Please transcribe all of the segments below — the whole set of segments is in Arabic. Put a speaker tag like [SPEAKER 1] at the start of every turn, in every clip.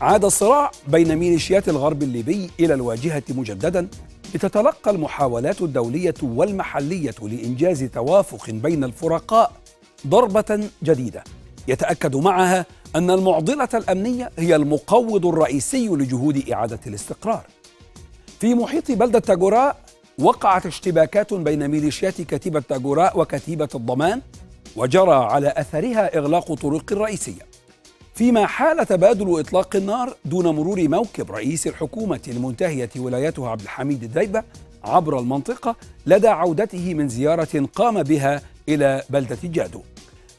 [SPEAKER 1] عاد الصراع بين ميليشيات الغرب الليبي إلى الواجهة مجددا لتتلقى المحاولات الدولية والمحلية لإنجاز توافق بين الفرقاء ضربة جديدة يتأكد معها أن المعضلة الأمنية هي المقوض الرئيسي لجهود إعادة الاستقرار في محيط بلدة تاجوراء وقعت اشتباكات بين ميليشيات كتيبة تاجوراء وكتيبة الضمان وجرى على أثرها إغلاق طرق رئيسية فيما حال تبادل إطلاق النار دون مرور موكب رئيس الحكومة المنتهية ولايته عبد الحميد الديبة عبر المنطقة لدى عودته من زيارة قام بها إلى بلدة جادو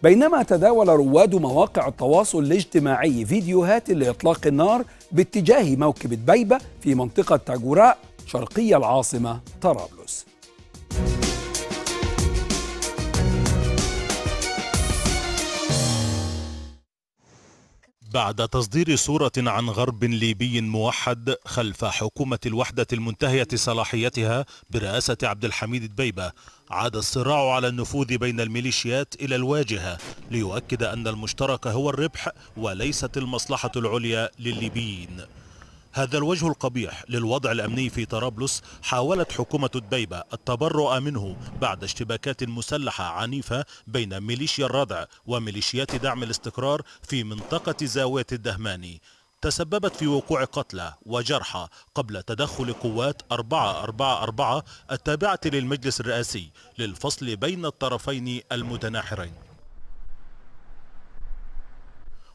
[SPEAKER 1] بينما تداول رواد مواقع التواصل الاجتماعي فيديوهات لإطلاق النار باتجاه موكب الدايبه في منطقة تاجوراء شرقي العاصمة طرابلس
[SPEAKER 2] بعد تصدير صورة عن غرب ليبي موحد خلف حكومة الوحدة المنتهية صلاحيتها برئاسة عبد الحميد دبيبة عاد الصراع على النفوذ بين الميليشيات إلى الواجهة ليؤكد أن المشترك هو الربح وليست المصلحة العليا للليبيين هذا الوجه القبيح للوضع الأمني في طرابلس حاولت حكومة دبيبة التبرؤ منه بعد اشتباكات مسلحة عنيفة بين ميليشيا الردع وميليشيات دعم الاستقرار في منطقة زاوية الدهماني تسببت في وقوع قتلى وجرحى قبل تدخل قوات 444 التابعة للمجلس الرئاسي للفصل بين الطرفين المتناحرين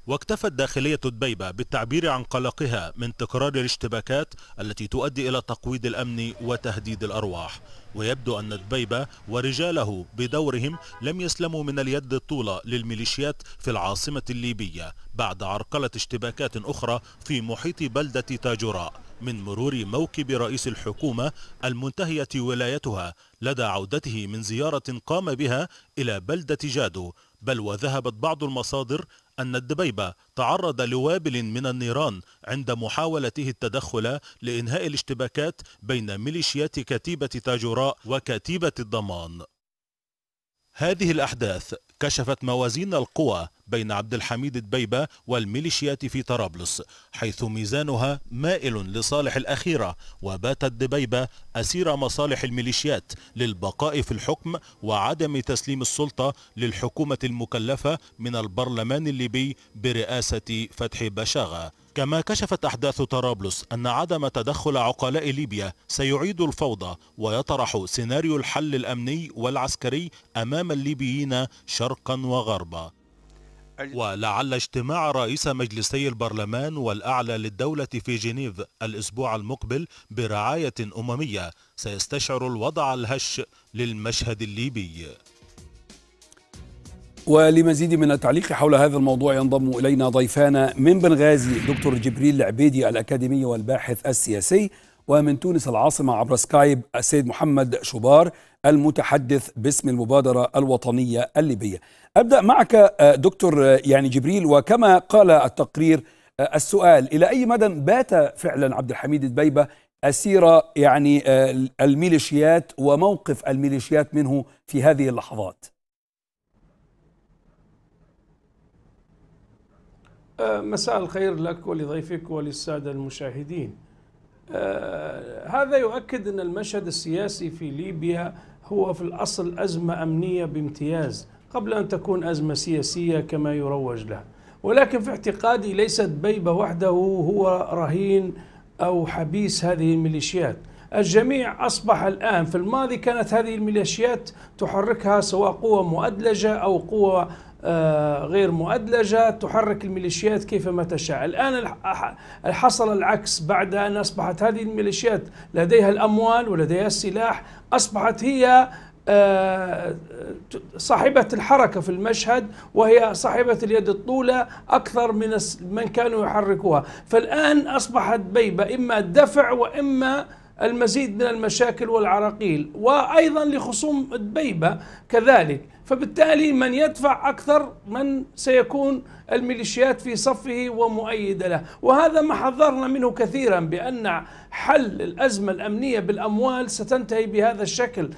[SPEAKER 2] واكتفت داخلية دبيبة بالتعبير عن قلقها من تكرار الاشتباكات التي تؤدي إلى تقويض الأمن وتهديد الأرواح ويبدو أن دبيبة ورجاله بدورهم لم يسلموا من اليد الطولة للميليشيات في العاصمة الليبية بعد عرقلة اشتباكات أخرى في محيط بلدة تاجوراء من مرور موكب رئيس الحكومة المنتهية ولايتها لدى عودته من زيارة قام بها إلى بلدة جادو بل وذهبت بعض المصادر أن الدبيبة تعرض لوابل من النيران عند محاولته التدخل لإنهاء الاشتباكات بين ميليشيات كتيبة تاجوراء وكتيبة الضمان هذه الأحداث كشفت موازين القوى بين عبد الحميد دبيبة والميليشيات في طرابلس حيث ميزانها مائل لصالح الأخيرة وباتت دبيبة أسير مصالح الميليشيات للبقاء في الحكم وعدم تسليم السلطة للحكومة المكلفة من البرلمان الليبي برئاسة فتحي بشاغة كما كشفت أحداث طرابلس أن عدم تدخل عقلاء ليبيا سيعيد الفوضى ويطرح سيناريو الحل الأمني والعسكري أمام الليبيين شرقا وغربا ولعل اجتماع رئيس مجلسي البرلمان والأعلى للدولة في جنيف الأسبوع المقبل برعاية أممية سيستشعر الوضع الهش للمشهد الليبي
[SPEAKER 1] ولمزيد من التعليق حول هذا الموضوع ينضم الينا ضيفانا من بنغازي دكتور جبريل العبيدي الاكاديمي والباحث السياسي ومن تونس العاصمه عبر سكايب السيد محمد شبار المتحدث باسم المبادره الوطنيه الليبيه. ابدا معك آه، دكتور آه، يعني جبريل وكما قال التقرير آه، السؤال الى اي مدى بات فعلا عبد الحميد دبيبه اسير يعني الميليشيات وموقف الميليشيات منه في هذه اللحظات؟
[SPEAKER 3] آه، مساء الخير لك ولضيفك وللساده المشاهدين. آه، هذا يؤكد ان المشهد السياسي في ليبيا هو في الاصل ازمه امنيه بامتياز قبل ان تكون ازمه سياسيه كما يروج لها. ولكن في اعتقادي ليست بيبه وحده هو رهين او حبيس هذه الميليشيات. الجميع أصبح الآن في الماضي كانت هذه الميليشيات تحركها سواء قوة مؤدلجة أو قوة آه، غير مؤدلجة تحرك الميليشيات كيفما تشاء الآن حصل العكس بعد أن أصبحت هذه الميليشيات لديها الأموال ولديها السلاح أصبحت هي آه، صاحبة الحركة في المشهد وهي صاحبة اليد الطولة أكثر من من كانوا يحركوها فالآن أصبحت بيبة إما الدفع وإما المزيد من المشاكل والعراقيل وأيضا لخصوم دبيبة كذلك فبالتالي من يدفع أكثر من سيكون الميليشيات في صفه ومؤيدة له وهذا ما حذرنا منه كثيرا بأن حل الأزمة الأمنية بالأموال ستنتهي بهذا الشكل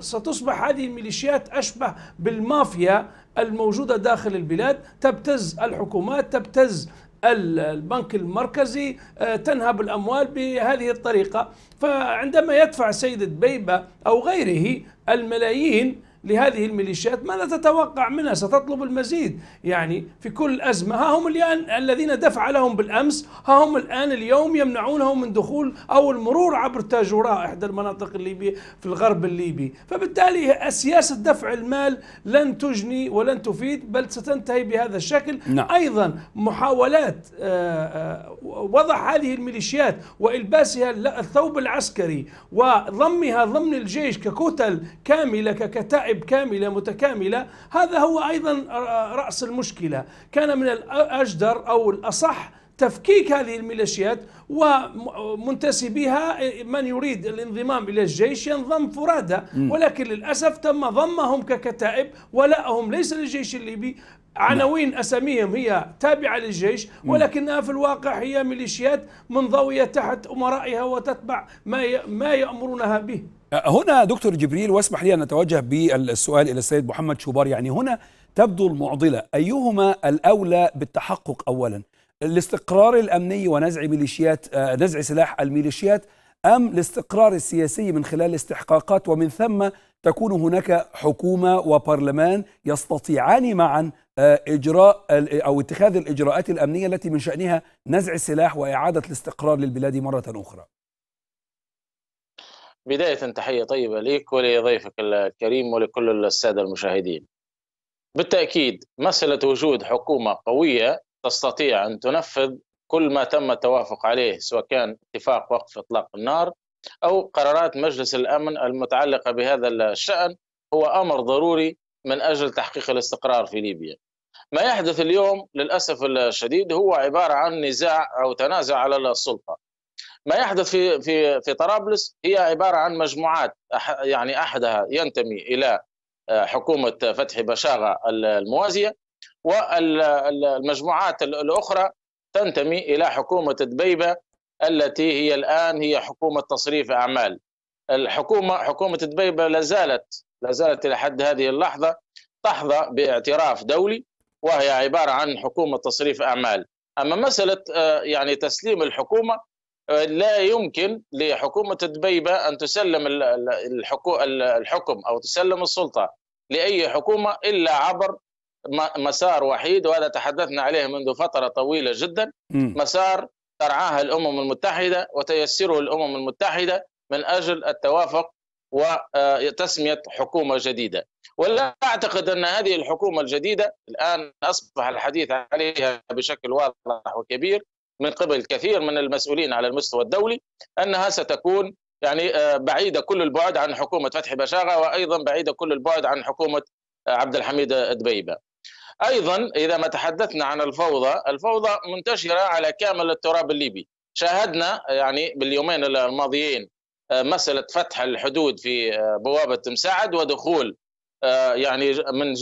[SPEAKER 3] ستصبح هذه الميليشيات أشبه بالمافيا الموجودة داخل البلاد تبتز الحكومات تبتز البنك المركزي آه، تنهب الأموال بهذه الطريقة فعندما يدفع سيد بيبة أو غيره الملايين لهذه الميليشيات ماذا تتوقع منها ستطلب المزيد يعني في كل أزمة ها هم الآن الذين دفع لهم بالأمس ها هم الآن اليوم يمنعونهم من دخول أو المرور عبر تاجوراء إحدى المناطق الليبية في الغرب الليبي فبالتالي سياسة دفع المال لن تجني ولن تفيد بل ستنتهي بهذا الشكل نعم. أيضا محاولات آه، آه، وضع هذه الميليشيات وإلباسها الثوب العسكري وضمها ضمن الجيش ككتل كاملة ككتائب لاعب كاملة متكاملة هذا هو أيضا رأس المشكلة كان من الأجدر أو الأصح تفكيك هذه الميليشيات ومنتسبيها من يريد الانضمام الى الجيش ينضم فرادى ولكن للاسف تم ضمهم ككتائب ولاءهم ليس للجيش الليبي عناوين اساميهم هي تابعه للجيش ولكنها في الواقع هي ميليشيات منضويه تحت امرائها وتتبع ما ما يامرونها به.
[SPEAKER 1] أه، هنا دكتور جبريل واسمح لي ان اتوجه بالسؤال الى السيد محمد شوبار يعني هنا تبدو المعضله ايهما الاولى بالتحقق اولا؟ الاستقرار الامني ونزع ميليشيات أه، نزع سلاح الميليشيات ام الاستقرار السياسي من خلال استحقاقات ومن ثم تكون هناك حكومة وبرلمان يستطيعان معا آه، إجراء أو اتخاذ الإجراءات الأمنية التي من شأنها نزع السلاح وإعادة الاستقرار للبلاد مرة أخرى
[SPEAKER 4] بداية تحية طيبة ليك ولضيفك الكريم ولكل السادة المشاهدين بالتأكيد مسألة وجود حكومة قوية تستطيع أن تنفذ كل ما تم التوافق عليه سواء كان اتفاق وقف إطلاق النار أو قرارات مجلس الأمن المتعلقة بهذا الشأن هو أمر ضروري من أجل تحقيق الاستقرار في ليبيا ما يحدث اليوم للأسف الشديد هو عبارة عن نزاع أو تنازع على السلطة ما يحدث في في في طرابلس هي عباره عن مجموعات يعني احدها ينتمي الى آه، حكومه فتح بشاغه الموازيه والمجموعات الاخرى تنتمي الى حكومه دبيبه التي هي الآن هي حكومة تصريف أعمال الحكومة حكومة دبي لا زالت لا زالت إلى حد هذه اللحظة تحظى باعتراف دولي وهي عبارة عن حكومة تصريف أعمال أما مسألة آه، يعني تسليم الحكومة آه، لا يمكن لحكومة دبيبة أن تسلم الحكم أو تسلم السلطة لأي حكومة إلا عبر مسار وحيد وهذا تحدثنا عليه منذ فترة طويلة جدا مسار ترعاها الامم المتحده وتيسره الامم المتحده من اجل التوافق وتسميه حكومه جديده. ولا اعتقد ان هذه الحكومه الجديده الان اصبح الحديث عليها بشكل واضح وكبير من قبل كثير من المسؤولين على المستوى الدولي انها ستكون يعني آه، بعيده كل البعد عن حكومه فتحي بشاغه وايضا بعيده كل البعد عن حكومه آه، عبد الحميد الدبيبه ايضا اذا ما تحدثنا عن الفوضى الفوضى منتشره على كامل التراب الليبي شاهدنا يعني باليومين الماضيين آه، مساله فتح الحدود في آه، بوابه مساعد ودخول آه، يعني من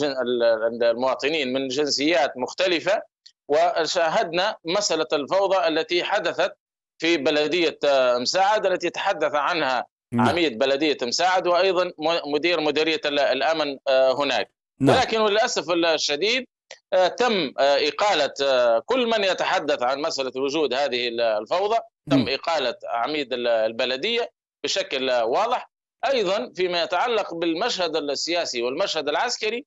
[SPEAKER 4] المواطنين من جنسيات مختلفه وشاهدنا مساله الفوضى التي حدثت في بلديه مساعد التي تحدث عنها نعم. عميد بلديه مساعد وايضا مدير مديريه الامن هناك نعم. ولكن للأسف الشديد آه، تم آه، إقالة آه، كل من يتحدث عن مسألة وجود هذه الفوضى تم نعم. إقالة عميد البلدية بشكل واضح أيضا فيما يتعلق بالمشهد السياسي والمشهد العسكري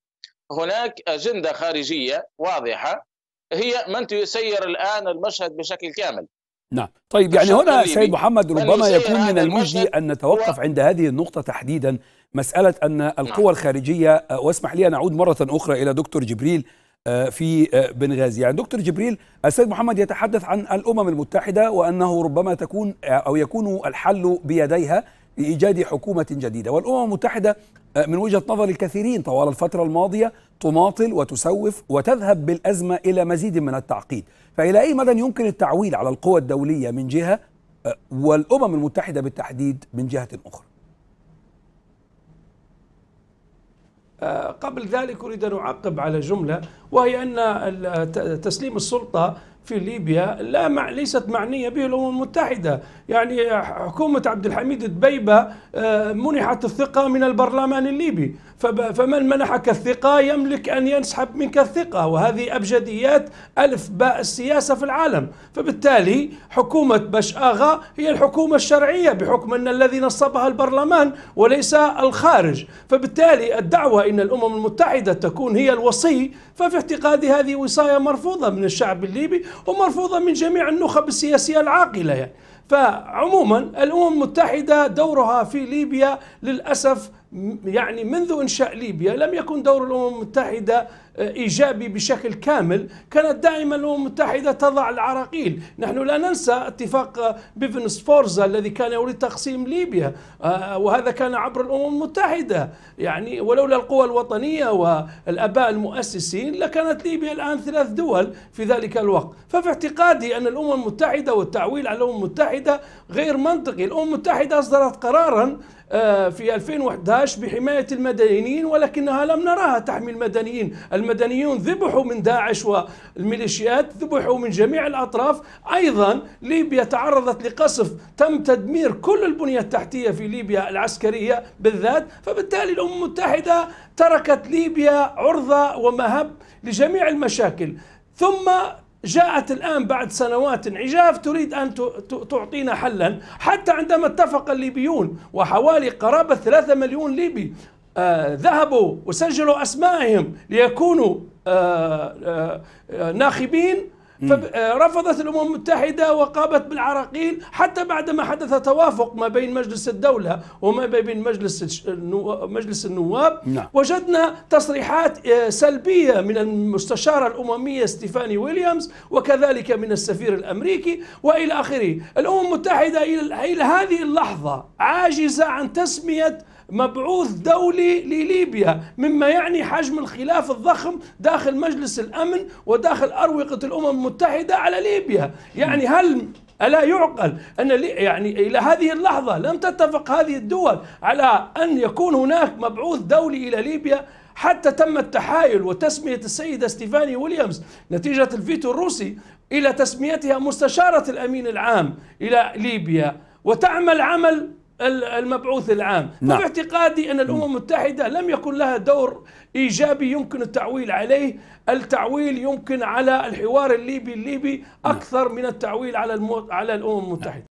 [SPEAKER 4] هناك أجندة خارجية واضحة هي من تسير الآن المشهد بشكل كامل
[SPEAKER 1] نعم طيب يعني هنا سيد محمد ربما يكون من المجدي أن نتوقف عند هذه النقطة تحديدا مسألة أن نعم. القوى الخارجية آه، واسمح لي أن أعود مرة أخرى إلى دكتور جبريل آه، في آه، بنغازي يعني دكتور جبريل السيد محمد يتحدث عن الأمم المتحدة وأنه ربما تكون أو يكون الحل بيديها لإيجاد حكومة جديدة والأمم المتحدة آه، من وجهه نظر الكثيرين طوال الفتره الماضيه تماطل وتسوف وتذهب بالازمه الى مزيد من التعقيد، فالى اي مدى يمكن التعويل على القوى الدوليه من جهه آه، والامم المتحده بالتحديد من جهه اخرى؟
[SPEAKER 3] آه، قبل ذلك اريد ان اعقب على جمله وهي ان تسليم السلطه في ليبيا لا مع ليست معنيه به الامم المتحده، يعني حكومه عبد الحميد دبيبه آه، منحت الثقه من البرلمان الليبي، فمن منحك الثقه يملك ان ينسحب منك الثقه، وهذه ابجديات الف باء السياسه في العالم، فبالتالي حكومه باش اغا هي الحكومه الشرعيه بحكم ان الذي نصبها البرلمان وليس الخارج، فبالتالي الدعوه ان الامم المتحده تكون هي الوصي ففي اعتقادي هذه وصاية مرفوضة من الشعب الليبي ومرفوضة من جميع النخب السياسية العاقلة يعني فعموما الأمم المتحدة دورها في ليبيا للأسف يعني منذ انشاء ليبيا لم يكن دور الامم المتحده آه، ايجابي بشكل كامل، كانت دائما الامم المتحده تضع العراقيل، نحن لا ننسى اتفاق آه، بيفنس فورزا الذي كان يريد تقسيم ليبيا آه، وهذا كان عبر الامم المتحده، يعني ولولا القوى الوطنيه والاباء المؤسسين لكانت ليبيا الان ثلاث دول في ذلك الوقت، ففي اعتقادي ان الامم المتحده والتعويل على الامم المتحده غير منطقي، الامم المتحده اصدرت قرارا آه، في 2011 بحماية المدنيين ولكنها لم نراها تحمي المدنيين المدنيون ذبحوا من داعش والميليشيات ذبحوا من جميع الأطراف أيضا ليبيا تعرضت لقصف تم تدمير كل البنية التحتية في ليبيا العسكرية بالذات فبالتالي الأمم المتحدة تركت ليبيا عرضة ومهب لجميع المشاكل ثم جاءت الآن بعد سنوات عجاف تريد أن تعطينا حلا حتى عندما اتفق الليبيون وحوالي قرابة ثلاثة مليون ليبي آه ذهبوا وسجلوا أسمائهم ليكونوا آه آه, آه، ناخبين فرفضت آه، الامم المتحده وقامت بالعراقيل حتى بعد ما حدث توافق ما بين مجلس الدوله وما بين مجلس مجلس النواب نعم. وجدنا تصريحات آه، سلبيه من المستشاره الامميه ستيفاني ويليامز وكذلك من السفير الامريكي والى اخره الامم المتحده الى هذه اللحظه عاجزه عن تسميه مبعوث دولي لليبيا مما يعني حجم الخلاف الضخم داخل مجلس الأمن وداخل أروقة الأمم المتحدة على ليبيا يعني هل ألا يعقل أن يعني إلى هذه اللحظة لم تتفق هذه الدول على أن يكون هناك مبعوث دولي إلى ليبيا حتى تم التحايل وتسمية السيدة ستيفاني ويليامز نتيجة الفيتو الروسي إلى تسميتها مستشارة الأمين العام إلى ليبيا وتعمل عمل المبعوث العام نعم. ففي اعتقادي أن الأمم المتحدة لم يكن لها دور إيجابي يمكن التعويل عليه التعويل يمكن على الحوار الليبي الليبي نعم. أكثر من التعويل على المو... على الأمم المتحدة